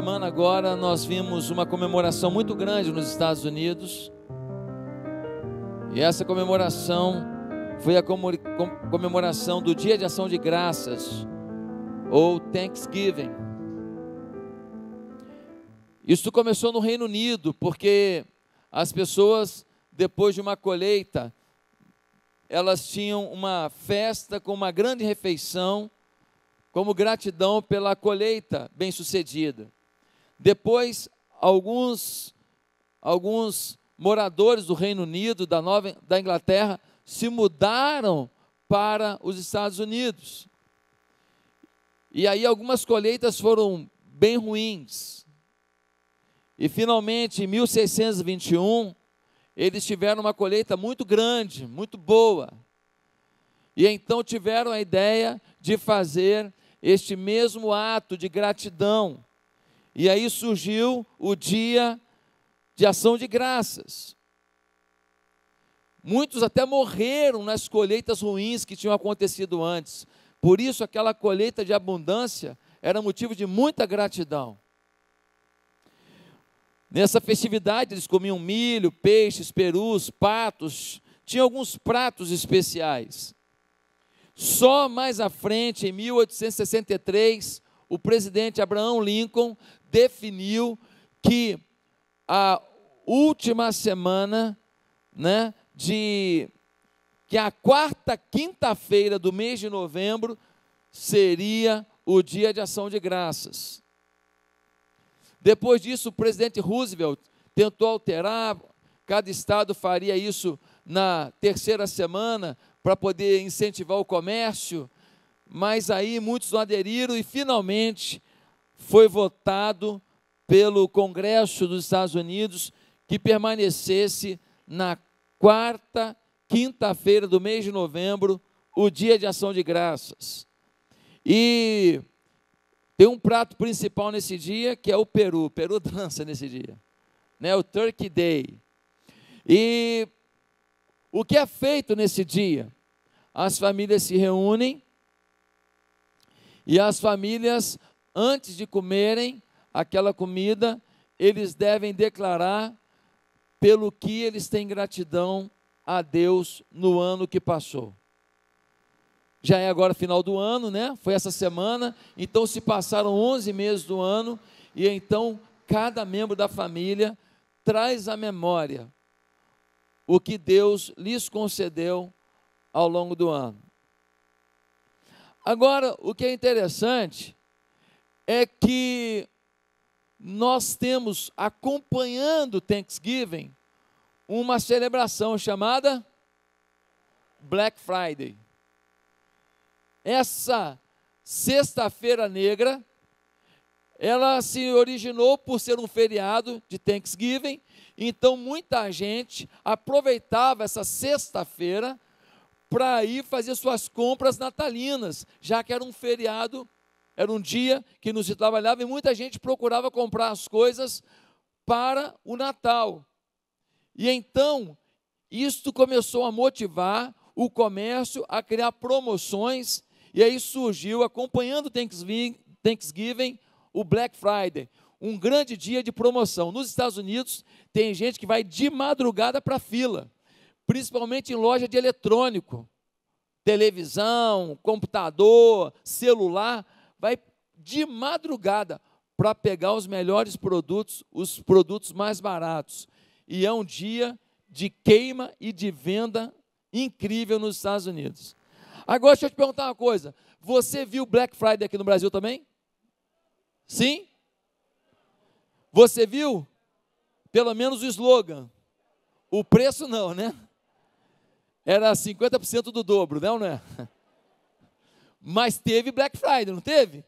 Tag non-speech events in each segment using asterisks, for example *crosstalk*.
semana agora nós vimos uma comemoração muito grande nos Estados Unidos. E essa comemoração foi a comemoração do Dia de Ação de Graças, ou Thanksgiving. Isso começou no Reino Unido, porque as pessoas, depois de uma colheita, elas tinham uma festa com uma grande refeição, como gratidão pela colheita bem-sucedida. Depois, alguns, alguns moradores do Reino Unido, da, Nova, da Inglaterra, se mudaram para os Estados Unidos. E aí algumas colheitas foram bem ruins. E finalmente, em 1621, eles tiveram uma colheita muito grande, muito boa. E então tiveram a ideia de fazer este mesmo ato de gratidão e aí surgiu o dia de ação de graças. Muitos até morreram nas colheitas ruins que tinham acontecido antes. Por isso, aquela colheita de abundância era motivo de muita gratidão. Nessa festividade, eles comiam milho, peixes, perus, patos, tinha alguns pratos especiais. Só mais à frente, em 1863, o presidente Abraham Lincoln definiu que a última semana, né, de que a quarta quinta-feira do mês de novembro seria o dia de ação de graças. Depois disso, o presidente Roosevelt tentou alterar, cada estado faria isso na terceira semana para poder incentivar o comércio, mas aí muitos não aderiram e finalmente foi votado pelo Congresso dos Estados Unidos que permanecesse na quarta quinta-feira do mês de novembro, o dia de ação de graças. E tem um prato principal nesse dia que é o peru. O peru *laughs* dança nesse dia, né? O Turkey Day. E o que é feito nesse dia? As famílias se reúnem e as famílias antes de comerem aquela comida, eles devem declarar pelo que eles têm gratidão a Deus no ano que passou. Já é agora final do ano, né? Foi essa semana, então se passaram 11 meses do ano e então cada membro da família traz à memória o que Deus lhes concedeu ao longo do ano. Agora, o que é interessante é que nós temos, acompanhando Thanksgiving, uma celebração chamada Black Friday. Essa Sexta-feira Negra, ela se originou por ser um feriado de Thanksgiving, então muita gente aproveitava essa sexta-feira para ir fazer suas compras natalinas, já que era um feriado era um dia que não se trabalhava e muita gente procurava comprar as coisas para o Natal. E então, isto começou a motivar o comércio a criar promoções, e aí surgiu, acompanhando Thanksgiving, Thanksgiving o Black Friday, um grande dia de promoção. Nos Estados Unidos, tem gente que vai de madrugada para a fila, principalmente em loja de eletrônico, televisão, computador, celular, vai de madrugada para pegar os melhores produtos, os produtos mais baratos. E é um dia de queima e de venda incrível nos Estados Unidos. Agora, deixa eu te perguntar uma coisa: você viu Black Friday aqui no Brasil também? Sim? Você viu? Pelo menos o slogan. O preço não, né? Era 50% do dobro, né, não é? Mas teve Black Friday, não teve?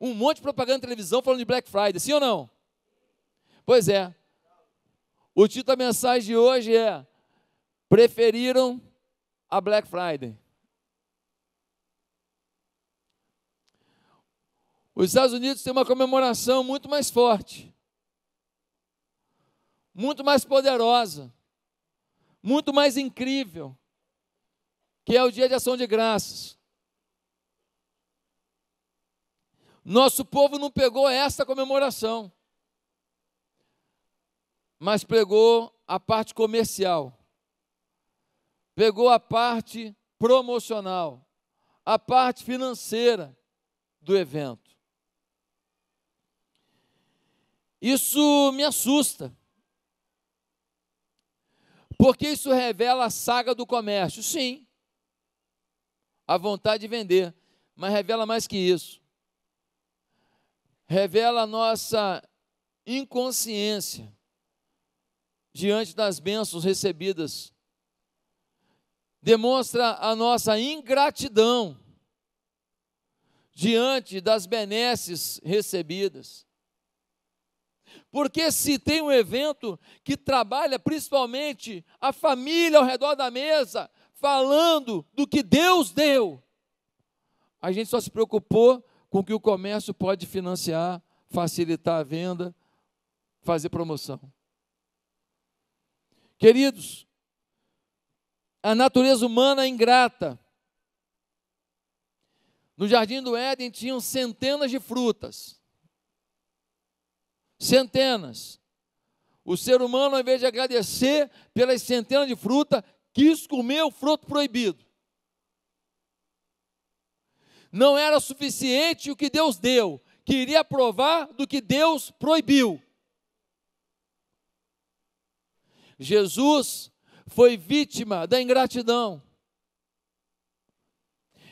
Um monte de propaganda na televisão falando de Black Friday, sim ou não? Pois é. O título da mensagem de hoje é: Preferiram a Black Friday. Os Estados Unidos têm uma comemoração muito mais forte, muito mais poderosa, muito mais incrível, que é o Dia de Ação de Graças. Nosso povo não pegou esta comemoração, mas pegou a parte comercial, pegou a parte promocional, a parte financeira do evento. Isso me assusta. Porque isso revela a saga do comércio. Sim, a vontade de vender, mas revela mais que isso revela a nossa inconsciência diante das bênçãos recebidas, demonstra a nossa ingratidão diante das benesses recebidas. Porque se tem um evento que trabalha principalmente a família ao redor da mesa, falando do que Deus deu, a gente só se preocupou com que o comércio pode financiar, facilitar a venda, fazer promoção. Queridos, a natureza humana é ingrata. No jardim do Éden tinham centenas de frutas. Centenas. O ser humano, ao invés de agradecer pelas centenas de frutas, quis comer o fruto proibido não era suficiente o que Deus deu, queria provar do que Deus proibiu. Jesus foi vítima da ingratidão.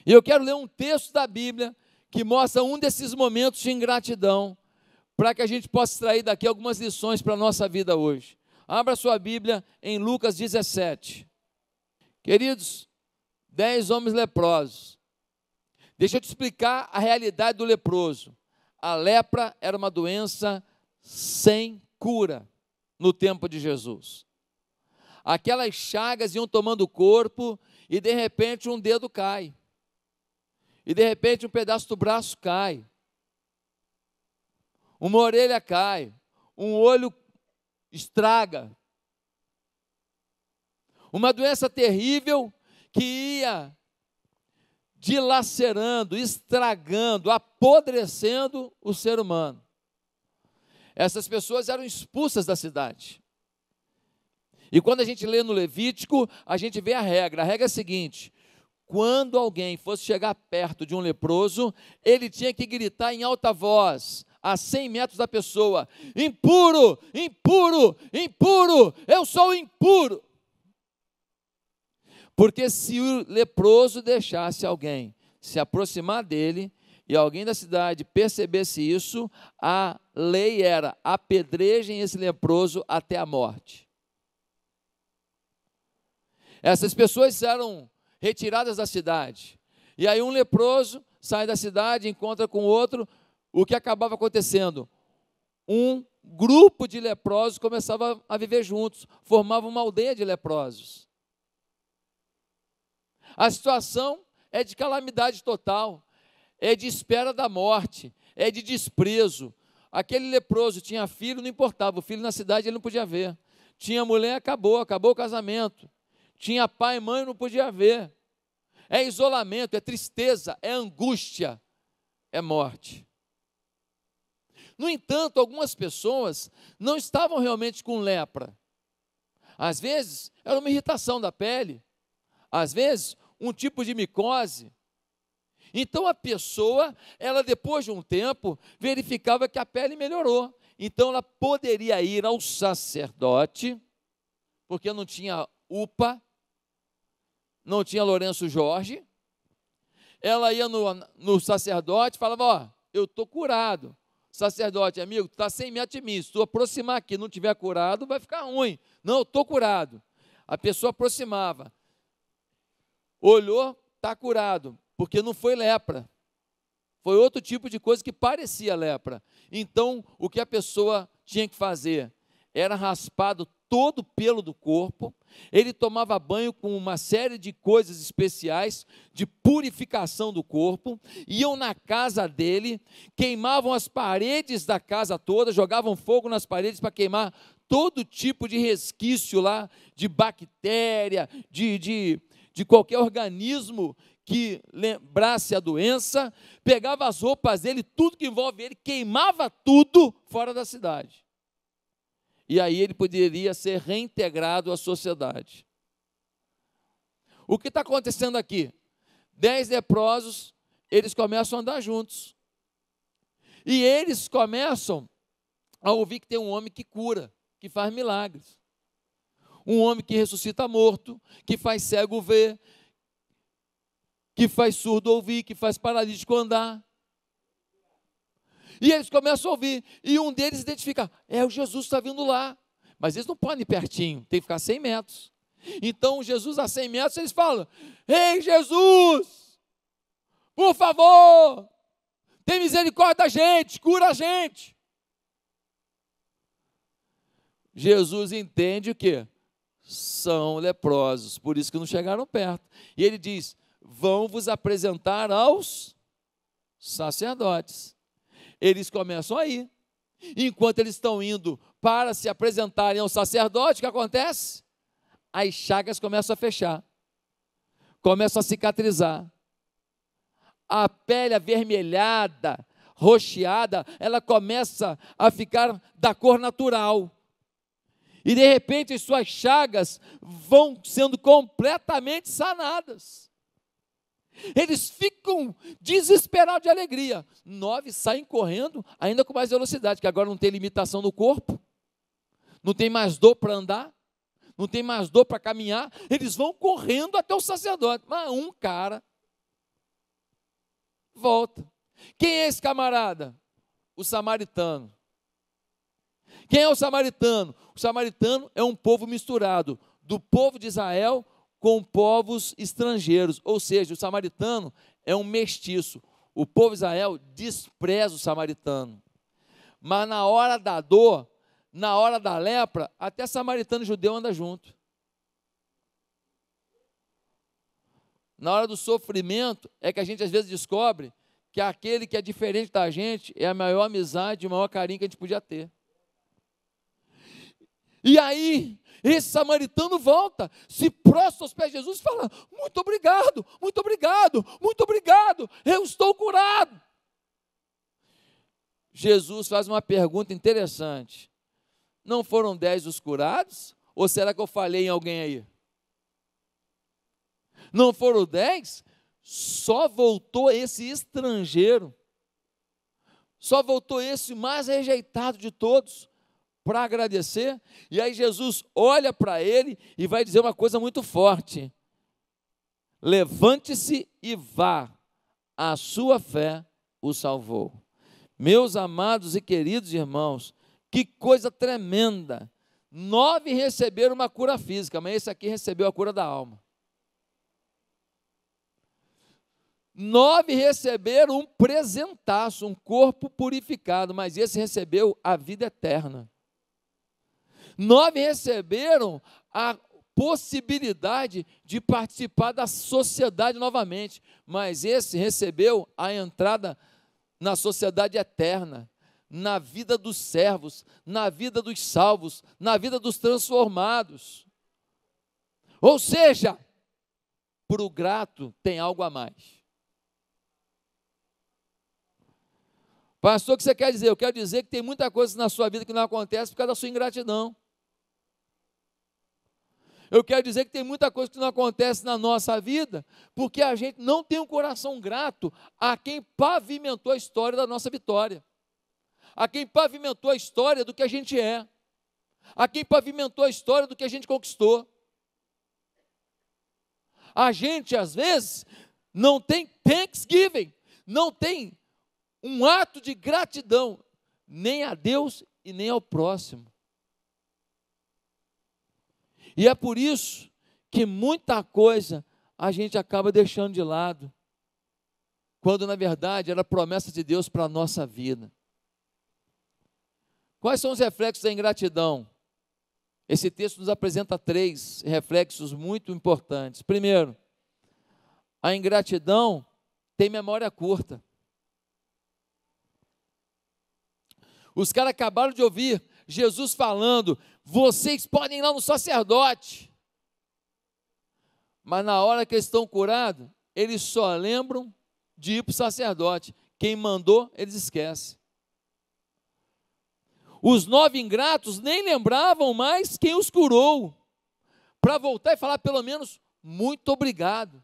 E eu quero ler um texto da Bíblia que mostra um desses momentos de ingratidão, para que a gente possa extrair daqui algumas lições para a nossa vida hoje. Abra sua Bíblia em Lucas 17. Queridos, dez homens leprosos Deixa eu te explicar a realidade do leproso. A lepra era uma doença sem cura no tempo de Jesus. Aquelas chagas iam tomando o corpo e de repente um dedo cai. E de repente um pedaço do braço cai. Uma orelha cai, um olho estraga. Uma doença terrível que ia dilacerando, estragando, apodrecendo o ser humano. Essas pessoas eram expulsas da cidade. E quando a gente lê no Levítico, a gente vê a regra. A regra é a seguinte: quando alguém fosse chegar perto de um leproso, ele tinha que gritar em alta voz, a 100 metros da pessoa: impuro, impuro, impuro, eu sou impuro. Porque se o leproso deixasse alguém se aproximar dele e alguém da cidade percebesse isso, a lei era: apedrejem esse leproso até a morte. Essas pessoas eram retiradas da cidade. E aí um leproso sai da cidade, encontra com outro, o que acabava acontecendo? Um grupo de leprosos começava a viver juntos, formava uma aldeia de leprosos. A situação é de calamidade total, é de espera da morte, é de desprezo. Aquele leproso tinha filho, não importava, o filho na cidade ele não podia ver. Tinha mulher, acabou, acabou o casamento. Tinha pai e mãe, não podia ver. É isolamento, é tristeza, é angústia, é morte. No entanto, algumas pessoas não estavam realmente com lepra. Às vezes, era uma irritação da pele, às vezes, um tipo de micose. Então a pessoa, ela depois de um tempo, verificava que a pele melhorou. Então ela poderia ir ao sacerdote, porque não tinha UPA, não tinha Lourenço Jorge. Ela ia no, no sacerdote falava: Ó, eu estou curado. Sacerdote, amigo, está sem meta de mim. Se tu aproximar aqui não tiver curado, vai ficar ruim. Não, eu estou curado. A pessoa aproximava olhou, está curado, porque não foi lepra. Foi outro tipo de coisa que parecia lepra. Então, o que a pessoa tinha que fazer? Era raspado todo o pelo do corpo, ele tomava banho com uma série de coisas especiais de purificação do corpo, iam na casa dele, queimavam as paredes da casa toda, jogavam fogo nas paredes para queimar todo tipo de resquício lá, de bactéria, de, de de qualquer organismo que lembrasse a doença, pegava as roupas dele, tudo que envolve ele, queimava tudo fora da cidade. E aí ele poderia ser reintegrado à sociedade. O que está acontecendo aqui? Dez leprosos, eles começam a andar juntos. E eles começam a ouvir que tem um homem que cura, que faz milagres um homem que ressuscita morto, que faz cego ver, que faz surdo ouvir, que faz paralítico andar. E eles começam a ouvir, e um deles identifica: é o Jesus que está vindo lá. Mas eles não podem ir pertinho, tem que ficar 100 metros. Então, Jesus a 100 metros, eles falam: Ei, Jesus, por favor, tem misericórdia da gente, cura a gente. Jesus entende o que? são leprosos, por isso que não chegaram perto. E ele diz: vão vos apresentar aos sacerdotes. Eles começam aí. Enquanto eles estão indo para se apresentarem ao sacerdote, o que acontece? As chagas começam a fechar, começam a cicatrizar. A pele avermelhada, rocheada, ela começa a ficar da cor natural. E de repente as suas chagas vão sendo completamente sanadas. Eles ficam desesperados de alegria. Nove saem correndo, ainda com mais velocidade, que agora não tem limitação no corpo, não tem mais dor para andar, não tem mais dor para caminhar. Eles vão correndo até o sacerdote. Mas um cara volta. Quem é esse camarada? O samaritano. Quem é o samaritano? O samaritano é um povo misturado do povo de Israel com povos estrangeiros, ou seja, o samaritano é um mestiço. O povo de Israel despreza o samaritano. Mas na hora da dor, na hora da lepra, até samaritano e judeu anda junto. Na hora do sofrimento, é que a gente às vezes descobre que aquele que é diferente da gente é a maior amizade, o maior carinho que a gente podia ter. E aí, esse samaritano volta, se prostra aos pés de Jesus e fala: Muito obrigado, muito obrigado, muito obrigado, eu estou curado. Jesus faz uma pergunta interessante: Não foram dez os curados? Ou será que eu falei em alguém aí? Não foram dez? Só voltou esse estrangeiro, só voltou esse mais rejeitado de todos para agradecer, e aí Jesus olha para ele e vai dizer uma coisa muito forte: Levante-se e vá, a sua fé o salvou. Meus amados e queridos irmãos, que coisa tremenda! Nove receberam uma cura física, mas esse aqui recebeu a cura da alma. Nove receberam um presentaço, um corpo purificado, mas esse recebeu a vida eterna. Nove receberam a possibilidade de participar da sociedade novamente, mas esse recebeu a entrada na sociedade eterna, na vida dos servos, na vida dos salvos, na vida dos transformados. Ou seja, para o grato tem algo a mais. Pastor, o que você quer dizer? Eu quero dizer que tem muita coisa na sua vida que não acontece por causa da sua ingratidão. Eu quero dizer que tem muita coisa que não acontece na nossa vida, porque a gente não tem um coração grato a quem pavimentou a história da nossa vitória, a quem pavimentou a história do que a gente é, a quem pavimentou a história do que a gente conquistou. A gente, às vezes, não tem thanksgiving, não tem um ato de gratidão, nem a Deus e nem ao próximo. E é por isso que muita coisa a gente acaba deixando de lado, quando na verdade era promessa de Deus para a nossa vida. Quais são os reflexos da ingratidão? Esse texto nos apresenta três reflexos muito importantes. Primeiro, a ingratidão tem memória curta. Os caras acabaram de ouvir Jesus falando: vocês podem ir lá no sacerdote. Mas na hora que eles estão curados, eles só lembram de ir para o sacerdote. Quem mandou, eles esquecem. Os nove ingratos nem lembravam mais quem os curou, para voltar e falar pelo menos muito obrigado.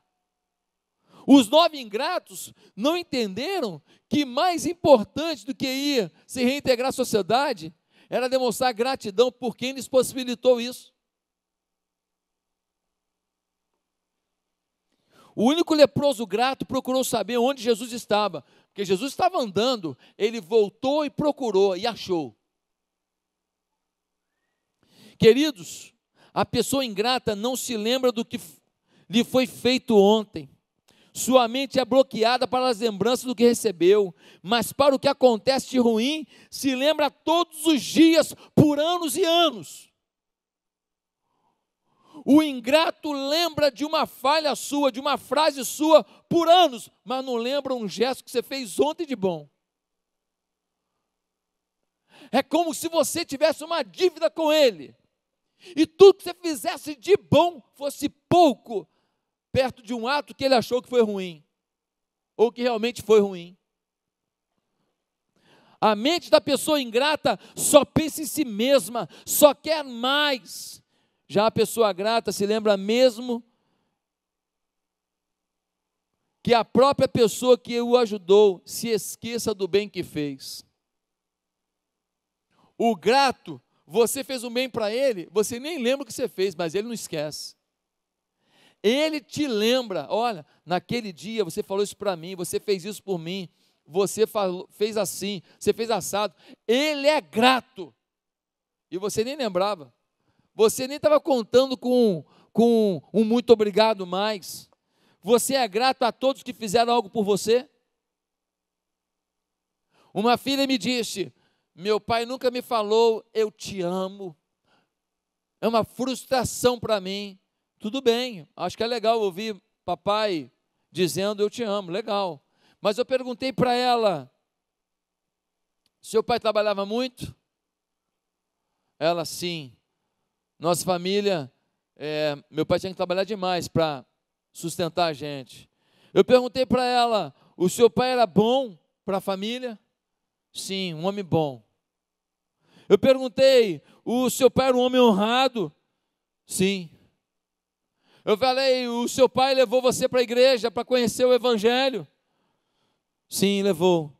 Os nove ingratos não entenderam que mais importante do que ir se reintegrar à sociedade era demonstrar gratidão por quem lhes possibilitou isso. O único leproso grato procurou saber onde Jesus estava, porque Jesus estava andando, ele voltou e procurou e achou. Queridos, a pessoa ingrata não se lembra do que lhe foi feito ontem. Sua mente é bloqueada para as lembranças do que recebeu, mas para o que acontece de ruim, se lembra todos os dias, por anos e anos. O ingrato lembra de uma falha sua, de uma frase sua, por anos, mas não lembra um gesto que você fez ontem de bom. É como se você tivesse uma dívida com ele, e tudo que você fizesse de bom fosse pouco perto de um ato que ele achou que foi ruim, ou que realmente foi ruim. A mente da pessoa ingrata só pensa em si mesma, só quer mais. Já a pessoa grata se lembra mesmo que a própria pessoa que o ajudou se esqueça do bem que fez. O grato, você fez um bem para ele, você nem lembra o que você fez, mas ele não esquece. Ele te lembra: olha, naquele dia você falou isso para mim, você fez isso por mim, você falou, fez assim, você fez assado. Ele é grato. E você nem lembrava. Você nem estava contando com, com um muito obrigado mais. Você é grato a todos que fizeram algo por você? Uma filha me disse: Meu pai nunca me falou, eu te amo. É uma frustração para mim. Tudo bem, acho que é legal ouvir papai dizendo eu te amo, legal. Mas eu perguntei para ela: seu pai trabalhava muito? Ela, sim. Nossa família, é, meu pai tinha que trabalhar demais para sustentar a gente. Eu perguntei para ela: o seu pai era bom para a família? Sim, um homem bom. Eu perguntei: o seu pai era um homem honrado? Sim, eu falei, o seu pai levou você para a igreja para conhecer o Evangelho? Sim, levou.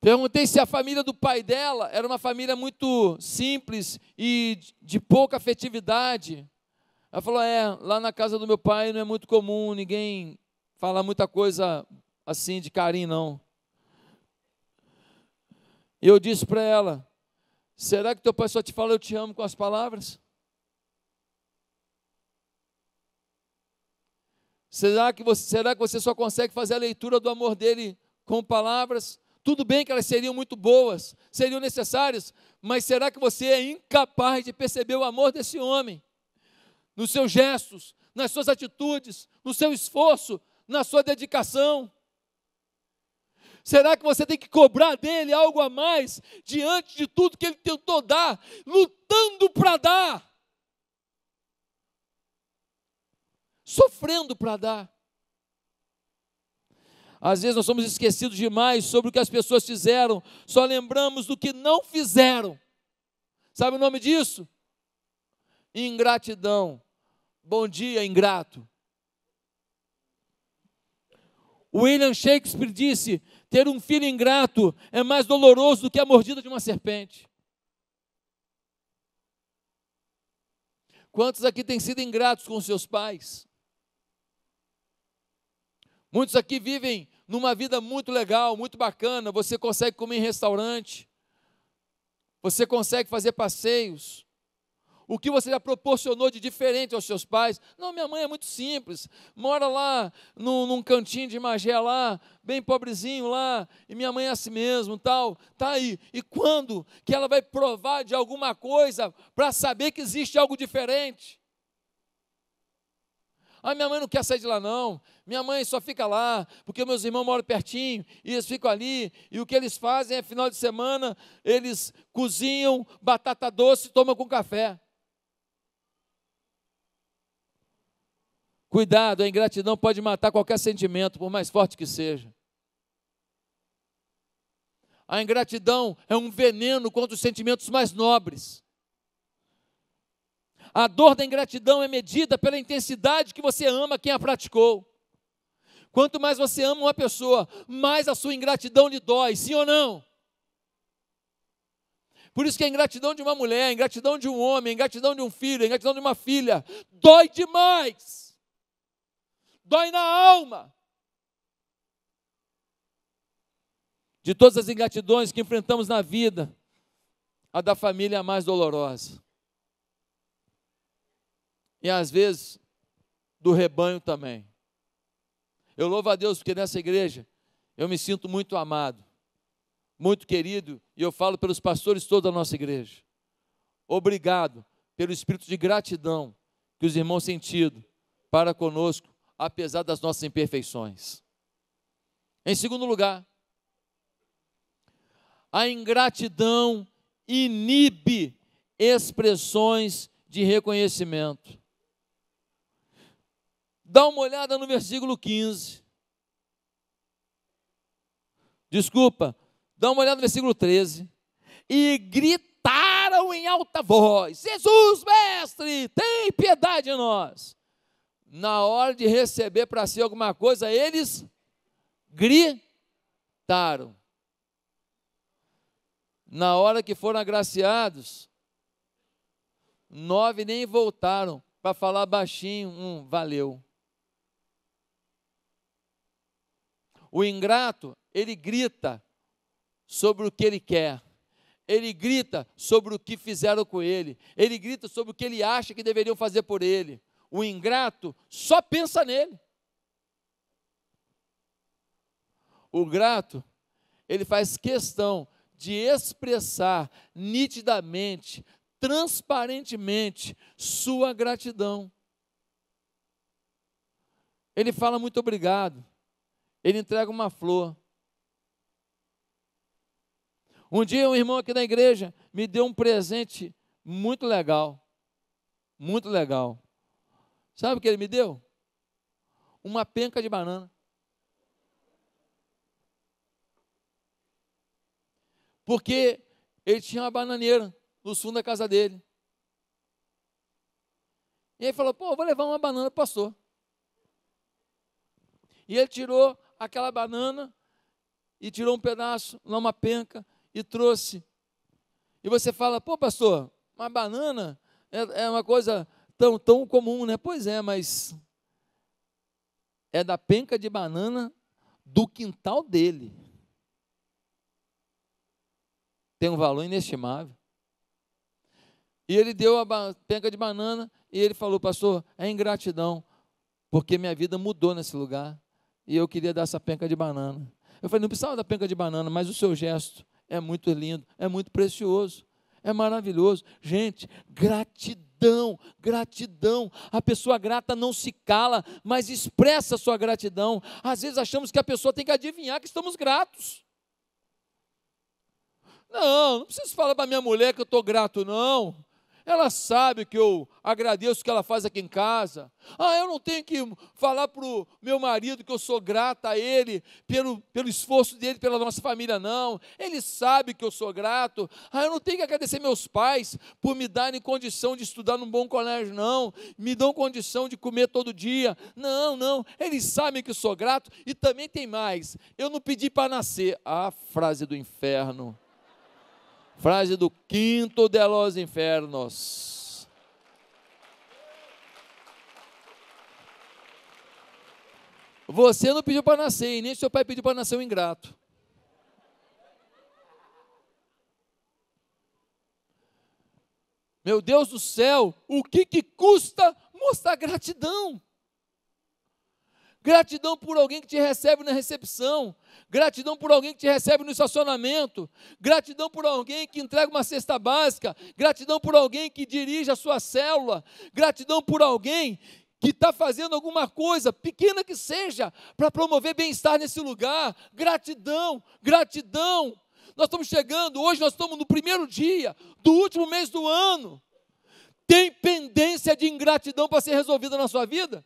Perguntei se a família do pai dela era uma família muito simples e de pouca afetividade. Ela falou: é, lá na casa do meu pai não é muito comum ninguém falar muita coisa assim de carinho, não. E eu disse para ela: será que teu pai só te fala eu te amo com as palavras? Será que, você, será que você só consegue fazer a leitura do amor dele com palavras? Tudo bem que elas seriam muito boas, seriam necessárias, mas será que você é incapaz de perceber o amor desse homem? Nos seus gestos, nas suas atitudes, no seu esforço, na sua dedicação? Será que você tem que cobrar dele algo a mais diante de tudo que ele tentou dar, lutando para dar? sofrendo para dar. Às vezes nós somos esquecidos demais sobre o que as pessoas fizeram, só lembramos do que não fizeram. Sabe o nome disso? Ingratidão. Bom dia, ingrato. William Shakespeare disse: ter um filho ingrato é mais doloroso do que a mordida de uma serpente. Quantos aqui têm sido ingratos com seus pais? Muitos aqui vivem numa vida muito legal, muito bacana. Você consegue comer em restaurante, você consegue fazer passeios. O que você já proporcionou de diferente aos seus pais? Não, minha mãe é muito simples. Mora lá num, num cantinho de Magé lá, bem pobrezinho lá, e minha mãe é assim mesmo, tal. Tá aí. E quando que ela vai provar de alguma coisa para saber que existe algo diferente? Ah, minha mãe não quer sair de lá não minha mãe só fica lá, porque meus irmãos moram pertinho, e eles ficam ali, e o que eles fazem é final de semana, eles cozinham batata doce e tomam com café. Cuidado, a ingratidão pode matar qualquer sentimento, por mais forte que seja. A ingratidão é um veneno contra os sentimentos mais nobres. A dor da ingratidão é medida pela intensidade que você ama quem a praticou. Quanto mais você ama uma pessoa, mais a sua ingratidão lhe dói, sim ou não? Por isso que a ingratidão de uma mulher, a ingratidão de um homem, a ingratidão de um filho, a ingratidão de uma filha, dói demais. Dói na alma. De todas as ingratidões que enfrentamos na vida, a da família é a mais dolorosa. E às vezes do rebanho também. Eu louvo a Deus porque nessa igreja eu me sinto muito amado, muito querido, e eu falo pelos pastores toda a nossa igreja. Obrigado pelo espírito de gratidão que os irmãos sentido para conosco, apesar das nossas imperfeições. Em segundo lugar, a ingratidão inibe expressões de reconhecimento. Dá uma olhada no versículo 15. Desculpa, dá uma olhada no versículo 13. E gritaram em alta voz: Jesus, mestre, tem piedade de nós. Na hora de receber para si alguma coisa, eles gritaram. Na hora que foram agraciados, nove nem voltaram para falar baixinho um valeu. O ingrato, ele grita sobre o que ele quer. Ele grita sobre o que fizeram com ele. Ele grita sobre o que ele acha que deveriam fazer por ele. O ingrato só pensa nele. O grato, ele faz questão de expressar nitidamente, transparentemente, sua gratidão. Ele fala muito obrigado ele entrega uma flor. Um dia um irmão aqui da igreja me deu um presente muito legal. Muito legal. Sabe o que ele me deu? Uma penca de banana. Porque ele tinha uma bananeira no fundo da casa dele. E ele falou: pô, vou levar uma banana, pastor." E ele tirou aquela banana e tirou um pedaço, lá uma penca, e trouxe. E você fala, pô, pastor, uma banana é, é uma coisa tão, tão comum, né? Pois é, mas é da penca de banana do quintal dele. Tem um valor inestimável. E ele deu a penca de banana e ele falou, pastor, é ingratidão, porque minha vida mudou nesse lugar e eu queria dar essa penca de banana. Eu falei, não precisava da penca de banana, mas o seu gesto é muito lindo, é muito precioso, é maravilhoso. Gente, gratidão, gratidão. A pessoa grata não se cala, mas expressa a sua gratidão. Às vezes achamos que a pessoa tem que adivinhar que estamos gratos. Não, não preciso falar para minha mulher que eu estou grato, não. Ela sabe que eu agradeço o que ela faz aqui em casa. Ah, eu não tenho que falar para o meu marido que eu sou grata a ele pelo, pelo esforço dele pela nossa família, não. Ele sabe que eu sou grato. Ah, eu não tenho que agradecer meus pais por me darem condição de estudar num bom colégio, não. Me dão condição de comer todo dia. Não, não. Eles sabem que eu sou grato e também tem mais. Eu não pedi para nascer. Ah, frase do inferno. Frase do quinto de los infernos. Você não pediu para nascer, e nem seu pai pediu para nascer um ingrato. Meu Deus do céu, o que, que custa mostrar gratidão? Gratidão por alguém que te recebe na recepção. Gratidão por alguém que te recebe no estacionamento. Gratidão por alguém que entrega uma cesta básica. Gratidão por alguém que dirige a sua célula. Gratidão por alguém que está fazendo alguma coisa, pequena que seja, para promover bem-estar nesse lugar. Gratidão, gratidão. Nós estamos chegando, hoje nós estamos no primeiro dia do último mês do ano. Tem pendência de ingratidão para ser resolvida na sua vida?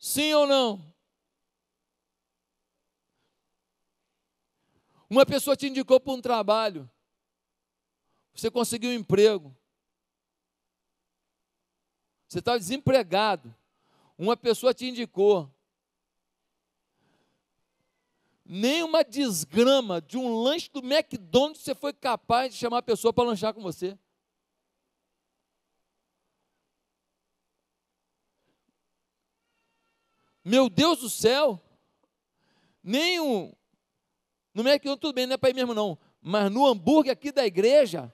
Sim ou não? Uma pessoa te indicou para um trabalho, você conseguiu um emprego, você está desempregado, uma pessoa te indicou. Nenhuma desgrama de um lanche do McDonald's você foi capaz de chamar a pessoa para lanchar com você. Meu Deus do céu! Nem um. No McDonald's tudo bem, não é para ir mesmo não. Mas no hambúrguer aqui da igreja,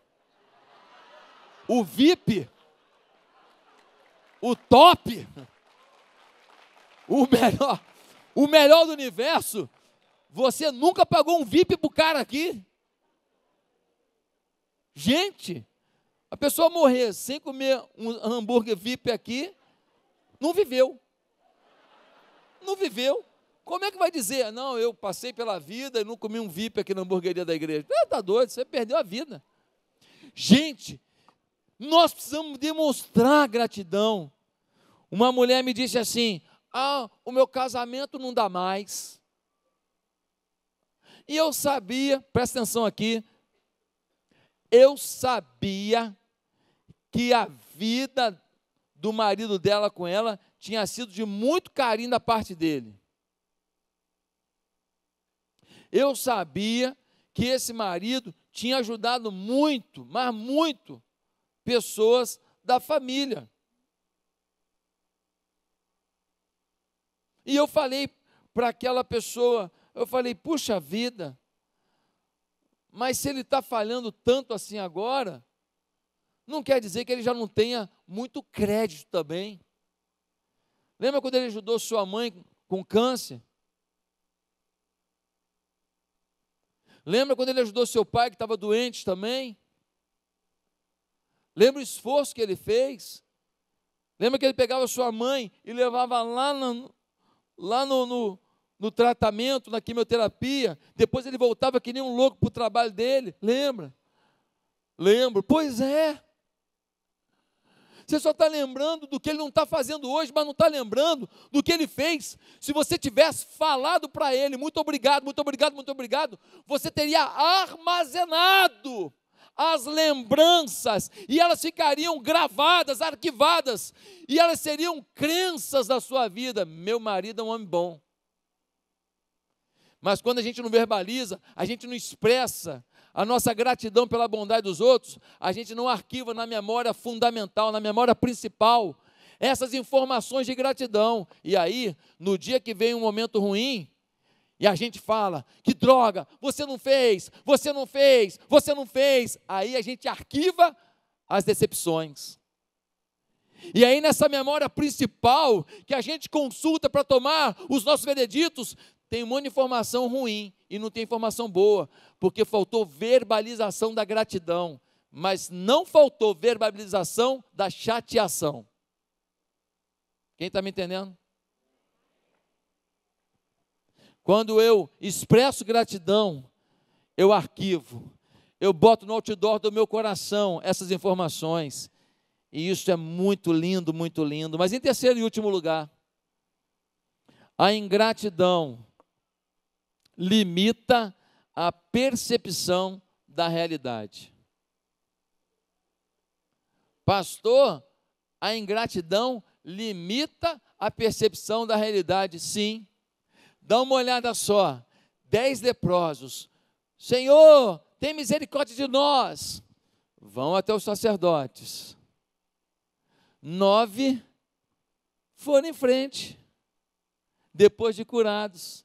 o VIP, o top, o melhor, o melhor do universo, você nunca pagou um VIP pro cara aqui. Gente, a pessoa morrer sem comer um hambúrguer VIP aqui, não viveu não viveu. Como é que vai dizer, não, eu passei pela vida e não comi um VIP aqui na hamburgueria da igreja? está é, doido, você perdeu a vida. Gente, nós precisamos demonstrar gratidão. Uma mulher me disse assim: Ah, o meu casamento não dá mais. E eu sabia, presta atenção aqui, eu sabia que a vida do marido dela com ela tinha sido de muito carinho da parte dele. Eu sabia que esse marido tinha ajudado muito, mas muito, pessoas da família. E eu falei para aquela pessoa, eu falei, puxa vida, mas se ele está falhando tanto assim agora, não quer dizer que ele já não tenha muito crédito também. Lembra quando ele ajudou sua mãe com câncer? Lembra quando ele ajudou seu pai que estava doente também? Lembra o esforço que ele fez? Lembra que ele pegava sua mãe e levava lá no, lá no, no, no tratamento, na quimioterapia? Depois ele voltava que nem um louco para o trabalho dele? Lembra? Lembro. Pois é. Você só está lembrando do que ele não está fazendo hoje, mas não está lembrando do que ele fez. Se você tivesse falado para ele, muito obrigado, muito obrigado, muito obrigado, você teria armazenado as lembranças e elas ficariam gravadas, arquivadas, e elas seriam crenças da sua vida. Meu marido é um homem bom. Mas quando a gente não verbaliza, a gente não expressa, a nossa gratidão pela bondade dos outros, a gente não arquiva na memória fundamental, na memória principal, essas informações de gratidão. E aí, no dia que vem um momento ruim, e a gente fala: que droga, você não fez, você não fez, você não fez. Aí a gente arquiva as decepções. E aí, nessa memória principal que a gente consulta para tomar os nossos vereditos, tem um monte de informação ruim e não tem informação boa porque faltou verbalização da gratidão, mas não faltou verbalização da chateação. Quem está me entendendo? Quando eu expresso gratidão, eu arquivo, eu boto no outdoor do meu coração essas informações. E isso é muito lindo, muito lindo. Mas em terceiro e último lugar, a ingratidão limita a percepção da realidade. Pastor, a ingratidão limita a percepção da realidade, sim. Dá uma olhada só. Dez leprosos. Senhor, tem misericórdia de nós. Vão até os sacerdotes. Nove foram em frente, depois de curados.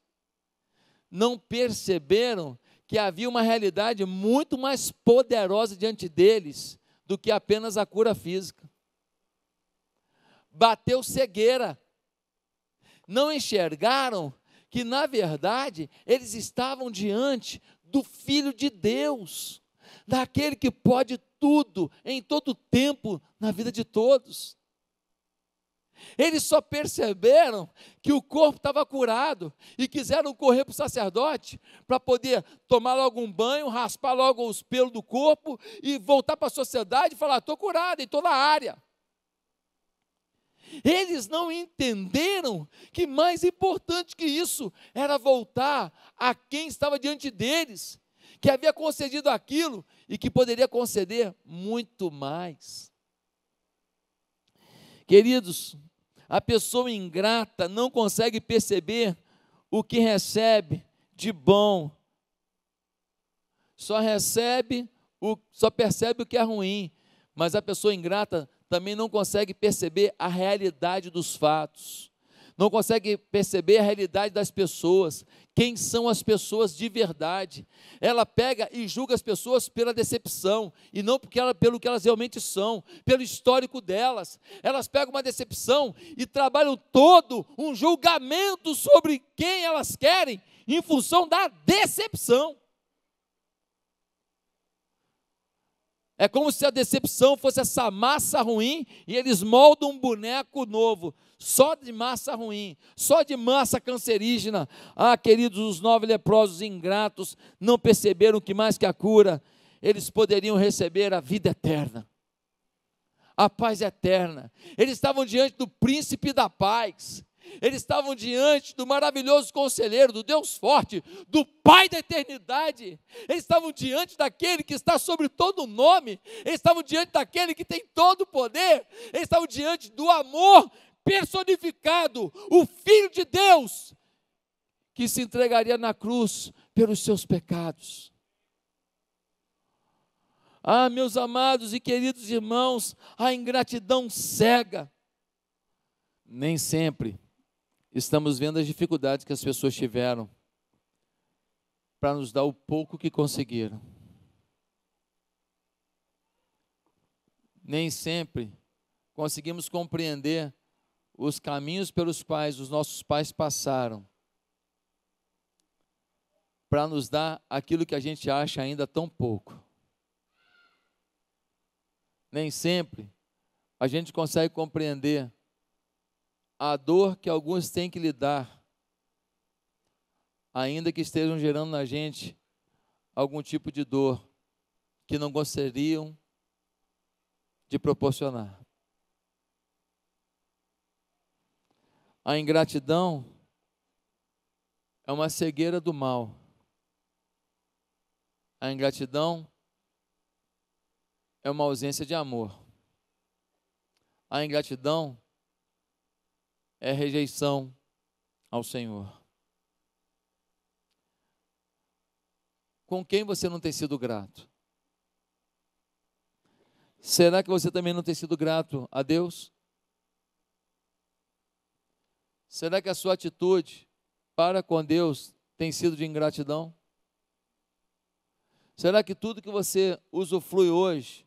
Não perceberam que havia uma realidade muito mais poderosa diante deles do que apenas a cura física. Bateu cegueira. Não enxergaram que, na verdade, eles estavam diante do Filho de Deus, daquele que pode tudo, em todo tempo, na vida de todos. Eles só perceberam que o corpo estava curado e quiseram correr para o sacerdote para poder tomar logo um banho, raspar logo os pelos do corpo e voltar para a sociedade e falar: estou curado, estou na área. Eles não entenderam que mais importante que isso era voltar a quem estava diante deles, que havia concedido aquilo e que poderia conceder muito mais. Queridos, a pessoa ingrata não consegue perceber o que recebe de bom. Só recebe, o, só percebe o que é ruim. Mas a pessoa ingrata também não consegue perceber a realidade dos fatos não consegue perceber a realidade das pessoas, quem são as pessoas de verdade. Ela pega e julga as pessoas pela decepção e não porque ela, pelo que elas realmente são, pelo histórico delas. Elas pegam uma decepção e trabalham todo um julgamento sobre quem elas querem em função da decepção. É como se a decepção fosse essa massa ruim e eles moldam um boneco novo só de massa ruim, só de massa cancerígena. Ah, queridos, os nove leprosos ingratos não perceberam que mais que a cura, eles poderiam receber a vida eterna, a paz eterna. Eles estavam diante do príncipe da paz. Eles estavam diante do maravilhoso conselheiro, do Deus forte, do Pai da eternidade. Eles estavam diante daquele que está sobre todo o nome. Eles estavam diante daquele que tem todo o poder. Eles estavam diante do amor personificado, o Filho de Deus, que se entregaria na cruz pelos seus pecados. Ah, meus amados e queridos irmãos, a ingratidão cega. Nem sempre estamos vendo as dificuldades que as pessoas tiveram para nos dar o pouco que conseguiram. Nem sempre conseguimos compreender os caminhos pelos quais os nossos pais passaram para nos dar aquilo que a gente acha ainda tão pouco. Nem sempre a gente consegue compreender a dor que alguns têm que lidar, ainda que estejam gerando na gente algum tipo de dor que não gostariam de proporcionar. A ingratidão é uma cegueira do mal. A ingratidão é uma ausência de amor. A ingratidão é rejeição ao Senhor. Com quem você não tem sido grato? Será que você também não tem sido grato a Deus? Será que a sua atitude para com Deus tem sido de ingratidão? Será que tudo que você usufrui hoje,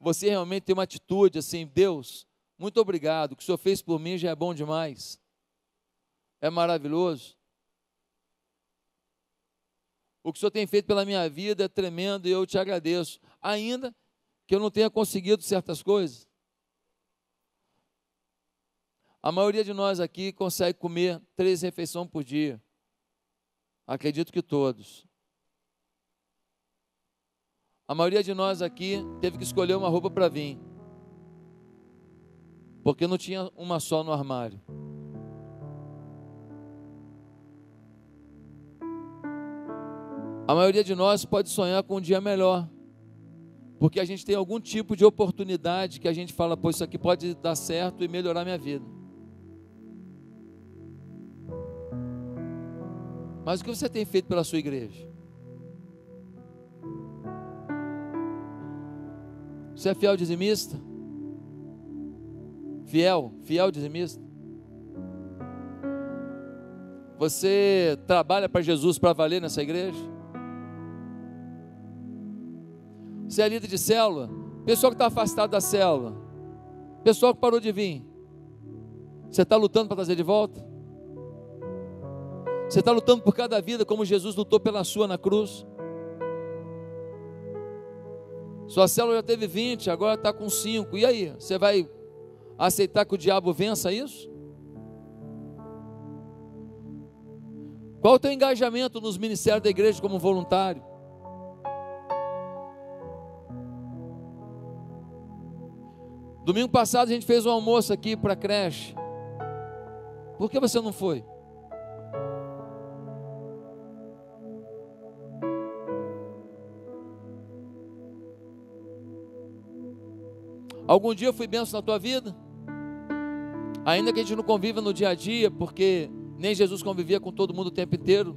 você realmente tem uma atitude assim, Deus, muito obrigado, o que o Senhor fez por mim já é bom demais, é maravilhoso. O que o Senhor tem feito pela minha vida é tremendo e eu te agradeço, ainda que eu não tenha conseguido certas coisas. A maioria de nós aqui consegue comer três refeições por dia. Acredito que todos. A maioria de nós aqui teve que escolher uma roupa para vir. Porque não tinha uma só no armário. A maioria de nós pode sonhar com um dia melhor. Porque a gente tem algum tipo de oportunidade que a gente fala, pô, isso aqui pode dar certo e melhorar minha vida. Mas o que você tem feito pela sua igreja? Você é fiel dizimista? Fiel, fiel dizimista? Você trabalha para Jesus para valer nessa igreja? Você é líder de célula? Pessoal que está afastado da célula? Pessoal que parou de vir? Você está lutando para trazer de volta? Você está lutando por cada vida como Jesus lutou pela sua na cruz. Sua célula já teve 20, agora está com 5. E aí? Você vai aceitar que o diabo vença isso? Qual o teu engajamento nos ministérios da igreja como voluntário? Domingo passado a gente fez um almoço aqui para a creche. Por que você não foi? Algum dia eu fui benção na tua vida? Ainda que a gente não conviva no dia a dia, porque nem Jesus convivia com todo mundo o tempo inteiro,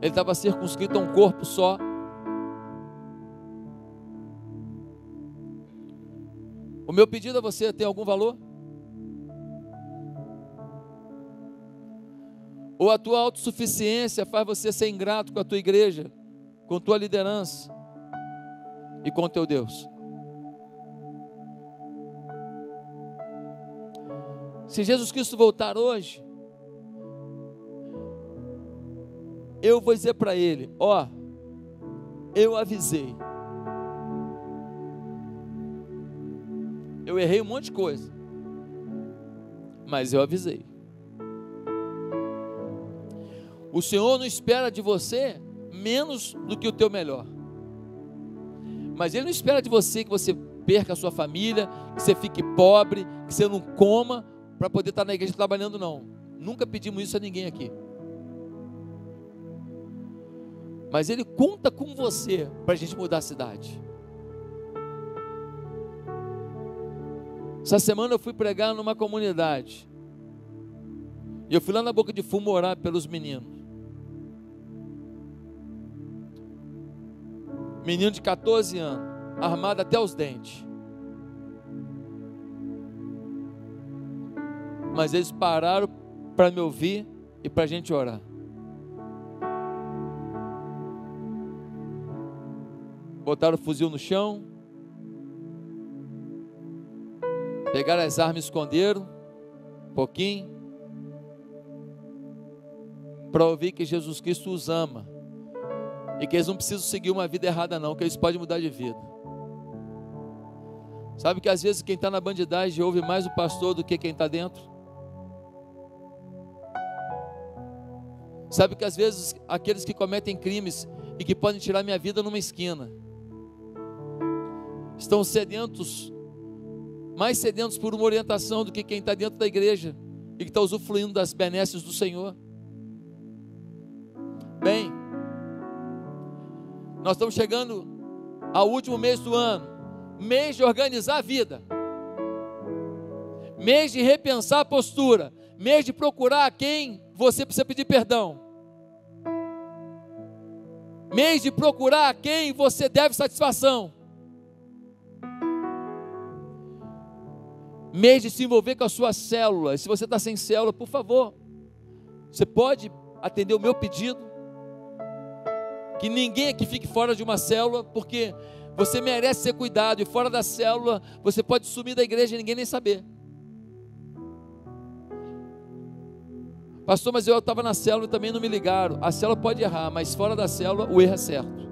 ele estava circunscrito a um corpo só. O meu pedido a você tem algum valor? Ou a tua autossuficiência faz você ser ingrato com a tua igreja, com tua liderança e com teu Deus? Se Jesus Cristo voltar hoje, eu vou dizer para ele: Ó, eu avisei. Eu errei um monte de coisa, mas eu avisei. O Senhor não espera de você menos do que o teu melhor. Mas Ele não espera de você que você perca a sua família, que você fique pobre, que você não coma, para poder estar na igreja trabalhando, não. Nunca pedimos isso a ninguém aqui. Mas Ele conta com você para a gente mudar a cidade. Essa semana eu fui pregar numa comunidade. E eu fui lá na boca de fumo orar pelos meninos. Menino de 14 anos, armado até os dentes. mas eles pararam para me ouvir e para a gente orar. Botaram o fuzil no chão, pegaram as armas e esconderam, um pouquinho, para ouvir que Jesus Cristo os ama e que eles não precisam seguir uma vida errada, não, que eles podem mudar de vida. Sabe que às vezes quem está na bandidagem ouve mais o pastor do que quem está dentro? Sabe que às vezes aqueles que cometem crimes e que podem tirar minha vida numa esquina estão sedentos, mais sedentos por uma orientação do que quem está dentro da igreja e que está usufruindo das benesses do Senhor. Bem, nós estamos chegando ao último mês do ano, mês de organizar a vida, mês de repensar a postura, mês de procurar quem você precisa pedir perdão. Mês de procurar quem você deve satisfação. Mês de se envolver com a sua célula. E se você está sem célula, por favor, você pode atender o meu pedido. Que ninguém aqui fique fora de uma célula, porque você merece ser cuidado. E fora da célula, você pode sumir da igreja e ninguém nem saber. Pastor, mas eu estava na célula e também não me ligaram. A célula pode errar, mas fora da célula o erro é certo.